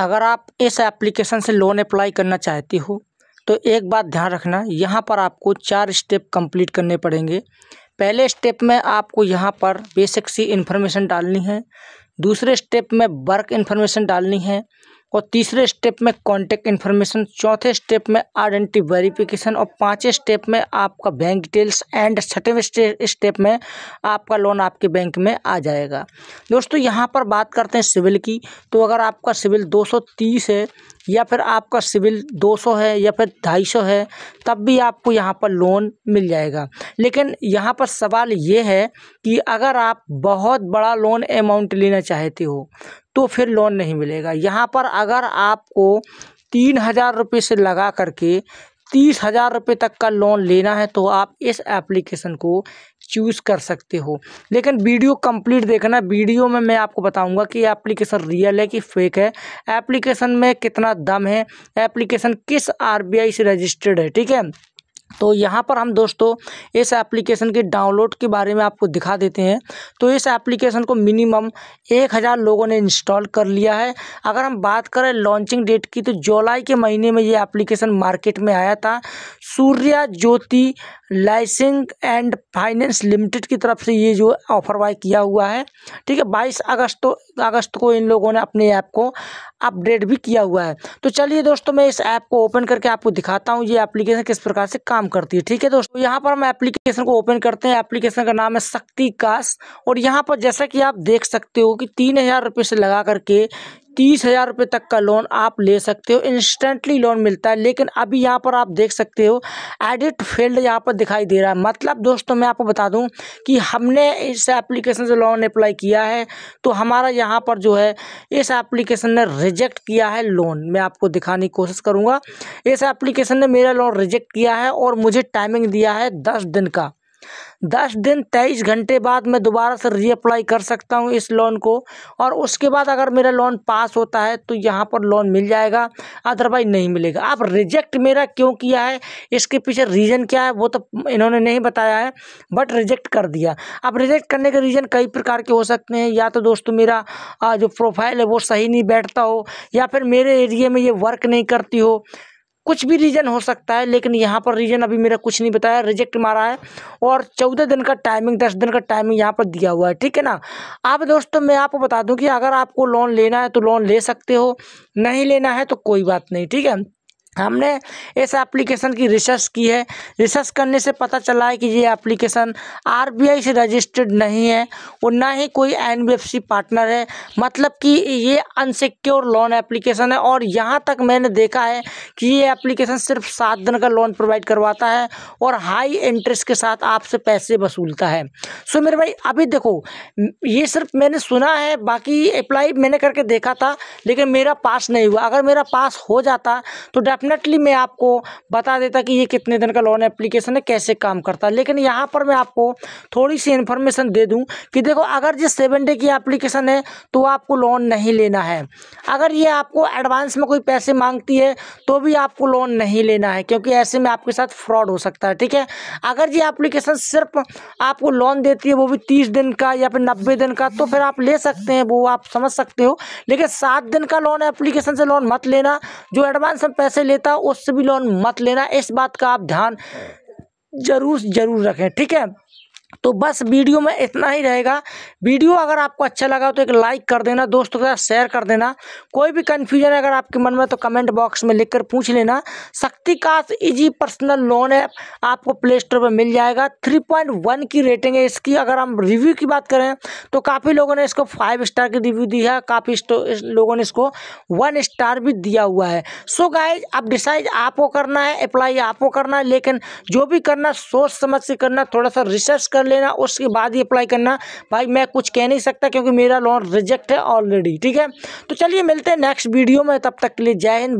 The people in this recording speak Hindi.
अगर आप इस एप्लीकेशन से लोन अप्लाई करना चाहते हो तो एक बात ध्यान रखना यहाँ पर आपको चार स्टेप कंप्लीट करने पड़ेंगे पहले स्टेप में आपको यहाँ पर बेसिक सी इन्फॉर्मेशन डालनी है दूसरे स्टेप में वर्क इन्फॉर्मेशन डालनी है और तीसरे स्टेप में कॉन्टैक्ट इन्फॉर्मेशन चौथे स्टेप में आइडेंटिटी वेरिफिकेशन और पाँचवें स्टेप में आपका बैंक डिटेल्स एंड छठवें स्टेप में आपका लोन आपके बैंक में आ जाएगा दोस्तों यहाँ पर बात करते हैं सिविल की तो अगर आपका सिविल 230 है या फिर आपका सिविल 200 है या फिर 250 है तब भी आपको यहाँ पर लोन मिल जाएगा लेकिन यहाँ पर सवाल ये है कि अगर आप बहुत बड़ा लोन अमाउंट लेना चाहते हो तो फिर लोन नहीं मिलेगा यहाँ पर अगर आपको तीन हज़ार रुपये से लगा करके तीस हज़ार रुपये तक का लोन लेना है तो आप इस एप्लीकेशन को चूज़ कर सकते हो लेकिन वीडियो कंप्लीट देखना वीडियो में मैं आपको बताऊंगा कि एप्लीकेशन रियल है कि फेक है एप्लीकेशन में कितना दम है एप्लीकेशन किस आरबीआई से रजिस्टर्ड है ठीक है तो यहाँ पर हम दोस्तों इस एप्लीकेशन के डाउनलोड के बारे में आपको दिखा देते हैं तो इस एप्लीकेशन को मिनिमम एक हज़ार लोगों ने इंस्टॉल कर लिया है अगर हम बात करें लॉन्चिंग डेट की तो जुलाई के महीने में ये एप्लीकेशन मार्केट में आया था Surya Jyoti leasing and finance limited की तरफ से ये जो ऑफर बाय किया हुआ है ठीक है बाईस अगस्त तो अगस्त को इन लोगों ने अपने ऐप को अपडेट भी किया हुआ है तो चलिए दोस्तों मैं इस ऐप को ओपन करके आपको दिखाता हूँ ये एप्लीकेशन किस प्रकार से काम काम करती है ठीक है दोस्तों यहाँ पर हम एप्लीकेशन को ओपन करते हैं एप्लीकेशन का नाम है शक्ति काश और यहाँ पर जैसा कि आप देख सकते हो कि तीन हज़ार रुपये से लगा करके तीस हज़ार रुपये तक का लोन आप ले सकते हो इंस्टेंटली लोन मिलता है लेकिन अभी यहाँ पर आप देख सकते हो एडिट फील्ड यहाँ पर दिखाई दे रहा है मतलब दोस्तों मैं आपको बता दूँ कि हमने इस एप्लीकेशन से लोन अप्लाई किया है तो हमारा यहाँ पर जो है इस एप्लीकेशन ने रिजेक्ट किया है लोन मैं आपको दिखाने की कोशिश करूँगा इस एप्लीकेशन ने मेरा लोन रिजेक्ट किया है और मुझे टाइमिंग दिया है दस दिन का दस दिन तेईस घंटे बाद मैं दोबारा से रीअप्लाई कर सकता हूँ इस लोन को और उसके बाद अगर मेरा लोन पास होता है तो यहाँ पर लोन मिल जाएगा अदरवाइज नहीं मिलेगा आप रिजेक्ट मेरा क्यों किया है इसके पीछे रीज़न क्या है वो तो इन्होंने नहीं बताया है बट रिजेक्ट कर दिया अब रिजेक्ट करने के रीज़न कई प्रकार के हो सकते हैं या तो दोस्तों मेरा जो प्रोफाइल है वो सही नहीं बैठता हो या फिर मेरे एरिए में ये वर्क नहीं करती हो कुछ भी रीज़न हो सकता है लेकिन यहाँ पर रीज़न अभी मेरा कुछ नहीं बताया रिजेक्ट मारा है और चौदह दिन का टाइमिंग दस दिन का टाइमिंग यहाँ पर दिया हुआ है ठीक है ना आप दोस्तों मैं आपको बता दूँ कि अगर आपको लोन लेना है तो लोन ले सकते हो नहीं लेना है तो कोई बात नहीं ठीक है हमने इस एप्लीकेशन की रिसर्च की है रिसर्च करने से पता चला है कि ये एप्लीकेशन आरबीआई से रजिस्टर्ड नहीं है और ना ही कोई एनबीएफसी पार्टनर है मतलब कि ये अनसिक्योर लोन एप्लीकेशन है और यहाँ तक मैंने देखा है कि ये एप्लीकेशन सिर्फ सात दिन का लोन प्रोवाइड करवाता है और हाई इंटरेस्ट के साथ आपसे पैसे वसूलता है सो मेरे भाई अभी देखो ये सिर्फ मैंने सुना है बाकी अप्लाई मैंने करके देखा था लेकिन मेरा पास नहीं हुआ अगर मेरा पास हो जाता तो डेफिनेटली मैं आपको बता देता कि ये कितने दिन का लोन एप्लीकेशन है कैसे काम करता है लेकिन यहाँ पर मैं आपको थोड़ी सी इन्फॉर्मेशन दे दूँ कि देखो अगर ये सेवन डे की एप्लीकेशन है तो आपको लोन नहीं लेना है अगर ये आपको एडवांस में कोई पैसे मांगती है तो भी आपको लोन नहीं लेना है क्योंकि ऐसे में आपके साथ फ्रॉड हो सकता है ठीक है अगर ये एप्लीकेशन सिर्फ आपको लोन देती है वो भी तीस दिन का या फिर नब्बे दिन का तो फिर आप ले सकते हैं वो आप समझ सकते हो लेकिन सात दिन का लोन एप्लीकेशन से लोन मत लेना जो एडवांस में पैसे लेता उससे भी लोन मत लेना इस बात का आप ध्यान ज़रूर ज़रूर रखें ठीक है तो बस वीडियो में इतना ही रहेगा वीडियो अगर आपको अच्छा लगा तो एक लाइक कर देना दोस्तों के साथ शेयर कर देना कोई भी कन्फ्यूजन अगर आपके मन में तो कमेंट बॉक्स में लिखकर पूछ लेना शक्तिकाश इजी पर्सनल लोन ऐप आपको प्ले स्टोर पर मिल जाएगा 3.1 की रेटिंग है इसकी अगर हम रिव्यू की बात करें तो काफ़ी लोगों ने इसको फाइव स्टार की रिव्यू दी है काफ़ी लोगों ने इसको वन स्टार भी दिया हुआ है सो गाइज अब डिसाइड आपको करना है अप्लाई आपको करना है लेकिन जो भी करना सोच समझ से करना थोड़ा सा रिसर्च कर कर लेना उसके बाद ही अप्लाई करना भाई मैं कुछ कह नहीं सकता क्योंकि मेरा लोन रिजेक्ट है ऑलरेडी ठीक है तो चलिए मिलते हैं नेक्स्ट वीडियो में तब तक के लिए जय हिंद